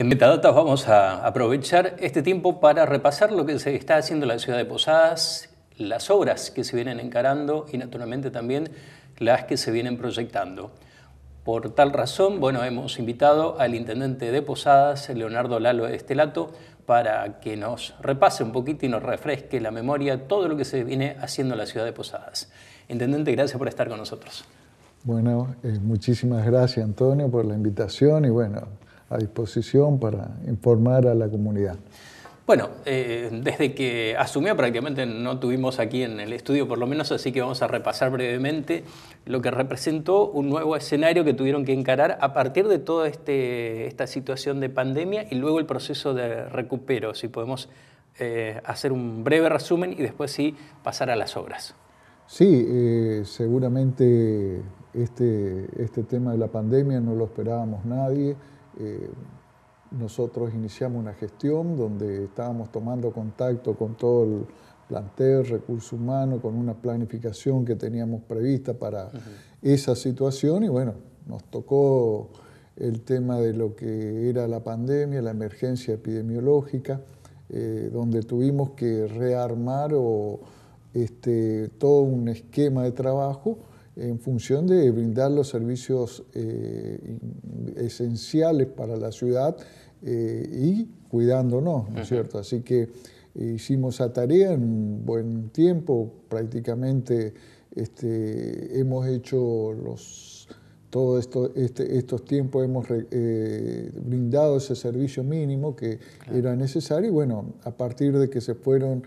En Metadatas vamos a aprovechar este tiempo para repasar lo que se está haciendo en la ciudad de Posadas, las obras que se vienen encarando y naturalmente también las que se vienen proyectando. Por tal razón, bueno, hemos invitado al intendente de Posadas, Leonardo Lalo Estelato, para que nos repase un poquito y nos refresque la memoria todo lo que se viene haciendo en la ciudad de Posadas. Intendente, gracias por estar con nosotros. Bueno, eh, muchísimas gracias Antonio por la invitación y bueno, a disposición para informar a la comunidad. Bueno, eh, desde que asumió prácticamente no tuvimos aquí en el estudio por lo menos, así que vamos a repasar brevemente lo que representó un nuevo escenario que tuvieron que encarar a partir de toda este, esta situación de pandemia y luego el proceso de recupero, si podemos eh, hacer un breve resumen y después sí pasar a las obras. Sí, eh, seguramente este, este tema de la pandemia no lo esperábamos nadie eh, nosotros iniciamos una gestión donde estábamos tomando contacto con todo el plantel, recursos humanos, con una planificación que teníamos prevista para esa situación y bueno, nos tocó el tema de lo que era la pandemia, la emergencia epidemiológica, eh, donde tuvimos que rearmar este, todo un esquema de trabajo en función de brindar los servicios eh, esenciales para la ciudad eh, y cuidándonos, ¿no es cierto? Así que hicimos esa tarea en un buen tiempo, prácticamente este, hemos hecho los todos esto, este, estos tiempos hemos eh, brindado ese servicio mínimo que era necesario y bueno, a partir de que se fueron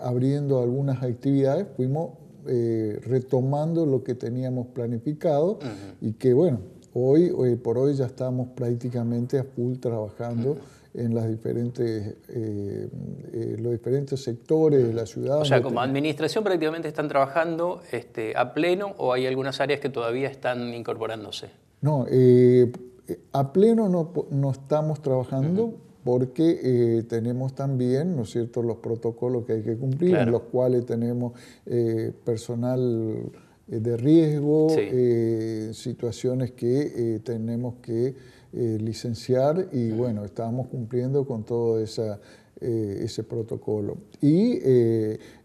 abriendo algunas actividades, fuimos eh, retomando lo que teníamos planificado y que bueno, hoy, eh, por hoy ya estamos prácticamente a full trabajando. en las diferentes, eh, los diferentes sectores de la ciudad. O sea, como administración prácticamente están trabajando este, a pleno o hay algunas áreas que todavía están incorporándose? No, a pleno no, estamos trabajando porque eh, tenemos también, ¿no es cierto?, los protocolos que hay que cumplir, en los cuales tenemos eh, personal eh, de riesgo, situaciones que tenemos que licenciar y bueno, estamos cumpliendo con todo esa, ese protocolo. Y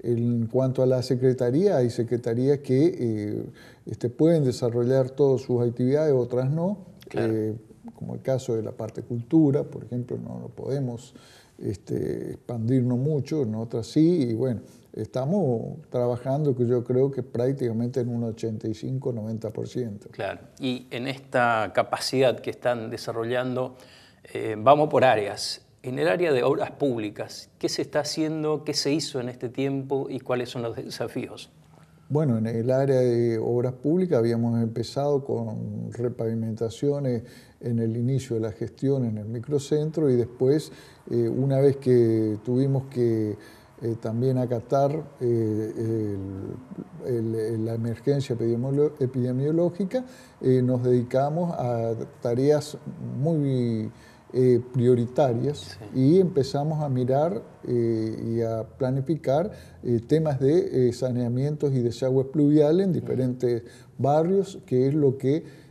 en cuanto a la secretaría, hay secretarías que este, pueden desarrollar todas sus actividades, otras no como el caso de la parte cultura, por ejemplo, no, lo podemos este, expandirnos mucho, en otras sí, y bueno, estamos trabajando que yo creo que prácticamente en un 85-90%. Claro, y en esta capacidad que están desarrollando, eh, vamos por áreas. En el área de obras públicas, ¿qué se está haciendo, qué se hizo en este tiempo y cuáles son los desafíos? Bueno, en el área de obras públicas habíamos empezado con repavimentaciones en el inicio de la gestión en el microcentro y después, eh, una vez que tuvimos que eh, también acatar eh, la emergencia epidemiológica, nos dedicamos a tareas muy eh, prioritarias y empezamos a mirar eh, y a planificar eh, temas de saneamientos y desagües pluviales en diferentes barrios, que es lo que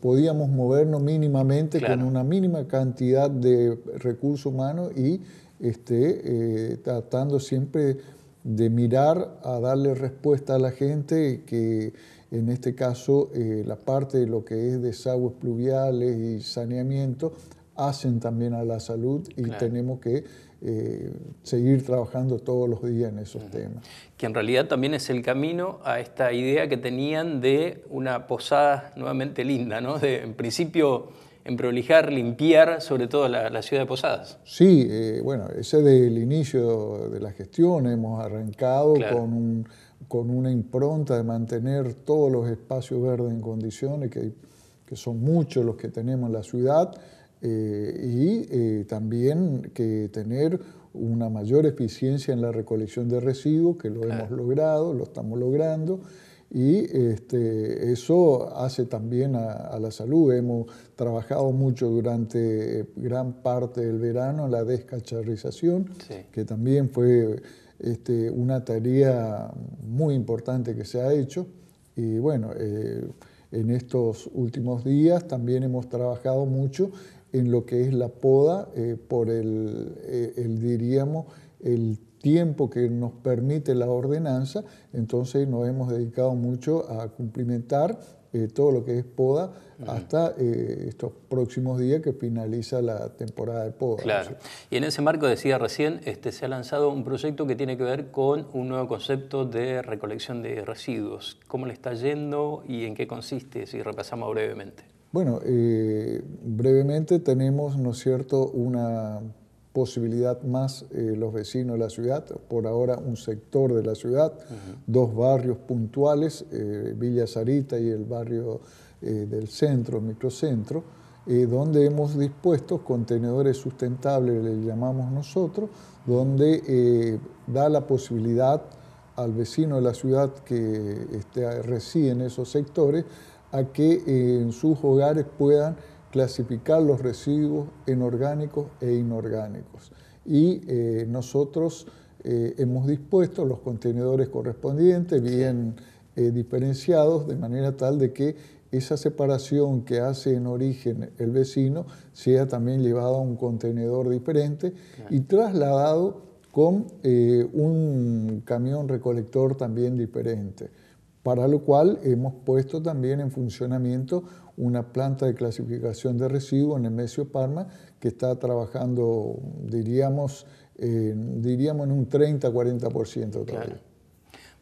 podíamos movernos mínimamente con una mínima cantidad de recursos humanos y este, tratando siempre de mirar a darle respuesta a la gente que en este caso la parte de lo que es desagües pluviales y saneamiento hacen también a la salud y tenemos que eh, seguir trabajando todos los días en esos temas. Que en realidad también es el camino a esta idea que tenían de una posada nuevamente linda, ¿no? De, en principio, en prolijar limpiar sobre todo la, ciudad de Posadas. Sí, eh, bueno, ese es el inicio de la gestión hemos arrancado con un con una impronta de mantener todos los espacios verdes en condiciones, que, que son muchos los que tenemos en la ciudad, eh, y eh, también que tener una mayor eficiencia en la recolección de residuos, que lo hemos logrado, lo estamos logrando, y este, eso hace también a, la salud. Hemos trabajado mucho durante eh, gran parte del verano en la descacharrización, que también fue este, una tarea muy importante que se ha hecho. Y bueno, en estos últimos días también hemos trabajado mucho en lo que es la poda eh, por eh, el, diríamos, el tiempo que nos permite la ordenanza, entonces nos hemos dedicado mucho a cumplimentar eh, todo lo que es poda hasta estos próximos días que finaliza la temporada de poda. Claro. Y en ese marco decía recién, este, se ha lanzado un proyecto que tiene que ver con un nuevo concepto de recolección de residuos. ¿Cómo le está yendo y en qué consiste? Si repasamos brevemente. Bueno, eh, brevemente tenemos, ¿no es cierto?, una posibilidad más eh, los vecinos de la ciudad, por ahora un sector de la ciudad, dos barrios puntuales, eh, Villa Sarita y el barrio del centro, microcentro, donde hemos dispuesto contenedores sustentables, le llamamos nosotros, donde da la posibilidad al vecino de la ciudad que esté reside en esos sectores a que eh, en sus hogares puedan clasificar los residuos en orgánicos e inorgánicos. Y eh, nosotros eh, hemos dispuesto los contenedores correspondientes, bien diferenciados, de manera tal de que esa separación que hace en origen el vecino sea también llevada a un contenedor diferente y trasladado con un camión recolector también diferente para lo cual hemos puesto también en funcionamiento una planta de clasificación de residuos en el Parma que está trabajando, diríamos, diríamos en un 30-40% todavía.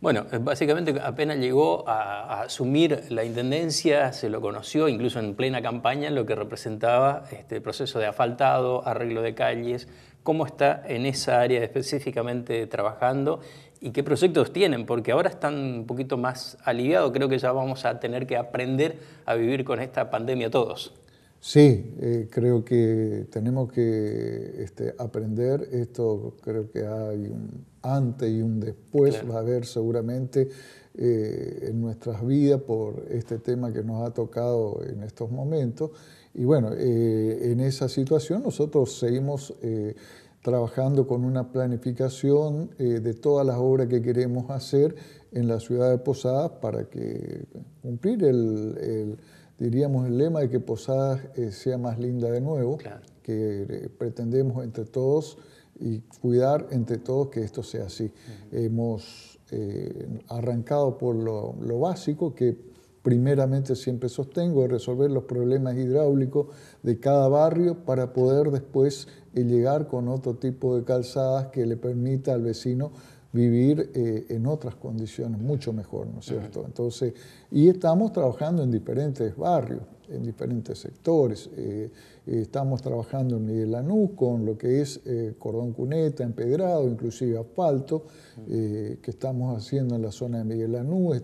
Bueno, eh, básicamente apenas llegó a, a, asumir la intendencia, se lo conoció incluso en plena campaña lo que representaba este proceso de asfaltado, arreglo de calles, cómo está en esa área específicamente trabajando y qué proyectos tienen, porque ahora están un poquito más aliviados, creo que ya vamos a tener que aprender a vivir con esta pandemia todos. Sí, eh, creo que tenemos que este, aprender esto, creo que hay un antes y un después, va a haber seguramente eh, en nuestras vidas por este tema que nos ha tocado en estos momentos. Y bueno, eh, en esa situación nosotros seguimos eh, trabajando con una planificación de todas las obras que queremos hacer en la ciudad de Posadas para que cumplir el, diríamos el lema de que Posadas sea más linda de nuevo, que pretendemos entre todos y cuidar entre todos que esto sea así. Hemos eh, arrancado por lo, básico que primeramente siempre sostengo, es resolver los problemas hidráulicos de cada barrio para poder después eh, llegar con otro tipo de calzadas que le permita al vecino vivir eh, en otras condiciones mucho mejor, ¿no es cierto? Entonces, y estamos trabajando en diferentes barrios en diferentes sectores. Eh, eh, estamos trabajando en Miguel Lanús con lo que es eh, cordón cuneta, empedrado, inclusive asfalto, que estamos haciendo en la zona de Miguel Lanús.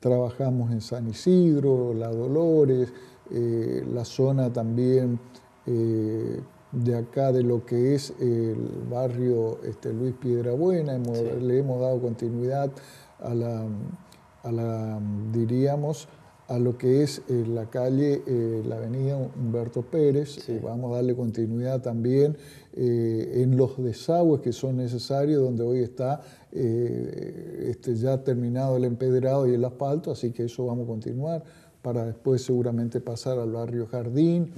trabajamos en San Isidro, La Dolores, la zona también de acá de lo que es el barrio este, Luis Piedrabuena, le hemos dado continuidad a la diríamos, a lo que es eh, la calle, eh, la avenida Humberto Pérez. vamos a darle continuidad también eh, en los desagües que son necesarios, donde hoy está este, ya terminado el empedrado y el asfalto, así que eso vamos a continuar para después seguramente pasar al barrio Jardín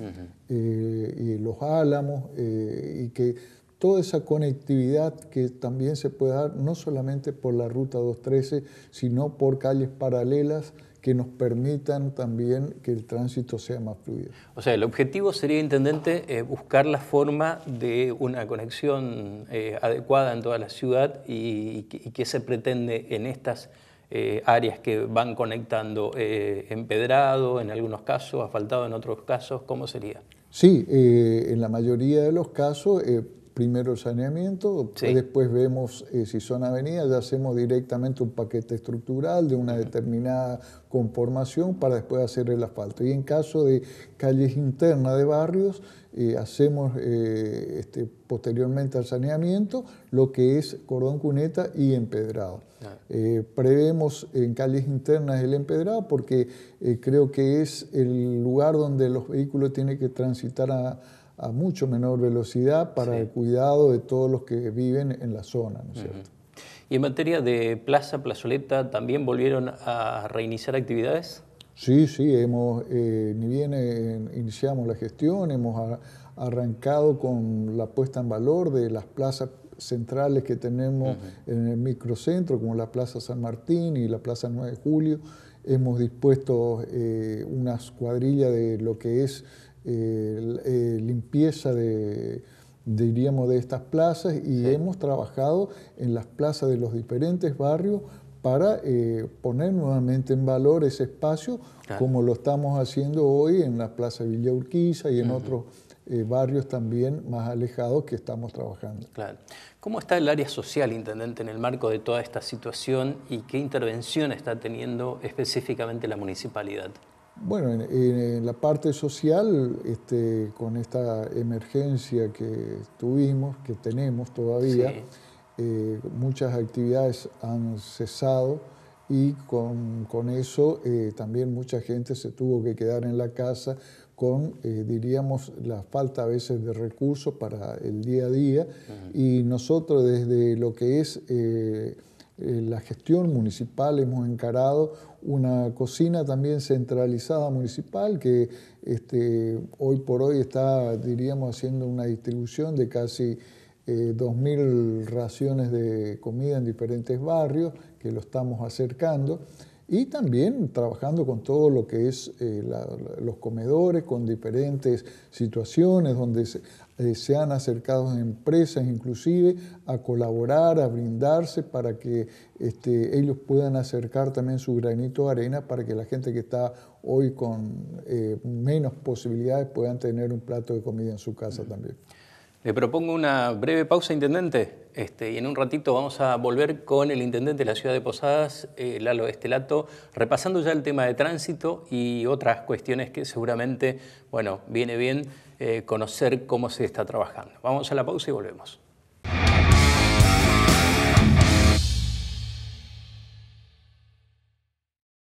y los Álamos, y que toda esa conectividad que también se puede dar no solamente por la ruta 213, sino por calles paralelas que nos permitan también que el tránsito sea más fluido. O sea, el objetivo sería, intendente, eh, buscar la forma de una conexión eh, adecuada en toda la ciudad y, qué se pretende en estas eh, áreas que van conectando empedrado, en algunos casos, asfaltado en otros casos, ¿cómo sería? Sí, en la mayoría de los casos primero el saneamiento, después vemos eh, si son avenidas, ya hacemos directamente un paquete estructural de una determinada conformación para después hacer el asfalto. Y en caso de calles internas de barrios, eh, hacemos eh, este, posteriormente al saneamiento lo que es cordón cuneta y empedrado. prevemos en calles internas el empedrado porque creo que es el lugar donde los vehículos tienen que transitar a a mucho menor velocidad para el cuidado de todos los que viven en la zona, ¿no es cierto? ¿Y en materia de plaza, plazoleta, también volvieron a reiniciar actividades? Sí, sí, hemos, eh, ni bien eh, iniciamos la gestión, hemos arrancado con la puesta en valor de las plazas centrales que tenemos en el microcentro, como la Plaza San Martín y la Plaza 9 de Julio. Hemos dispuesto eh, unas cuadrillas de lo que es eh, eh, limpieza de, diríamos, de estas plazas y hemos trabajado en las plazas de los diferentes barrios para eh, poner nuevamente en valor ese espacio, como lo estamos haciendo hoy en la Plaza Villa Urquiza y en otros barrios también más alejados que estamos trabajando. Claro. ¿Cómo está el área social, Intendente, en el marco de toda esta situación y qué intervención está teniendo específicamente la municipalidad? Bueno, en, la parte social, este, con esta emergencia que tuvimos, que tenemos todavía, eh, muchas actividades han cesado y con, eso eh, también mucha gente se tuvo que quedar en la casa con, eh, diríamos, la falta a veces de recursos para el día a día. Y nosotros desde lo que es eh, la gestión municipal, hemos encarado una cocina también centralizada municipal que este, hoy por hoy está, diríamos, haciendo una distribución de casi 2.000 eh, raciones de comida en diferentes barrios, que lo estamos acercando, y también trabajando con todo lo que es eh, los comedores, con diferentes situaciones donde se, eh, se han acercado a empresas inclusive a colaborar, a brindarse para que este, ellos puedan acercar también su granito de arena para que la gente que está hoy con eh, menos posibilidades puedan tener un plato de comida en su casa también. Le propongo una breve pausa, Intendente, este, y en un ratito vamos a volver con el Intendente de la Ciudad de Posadas, eh, Lalo Estelato, repasando ya el tema de tránsito y otras cuestiones que seguramente, bueno, viene bien eh, conocer cómo se está trabajando. Vamos a la pausa y volvemos.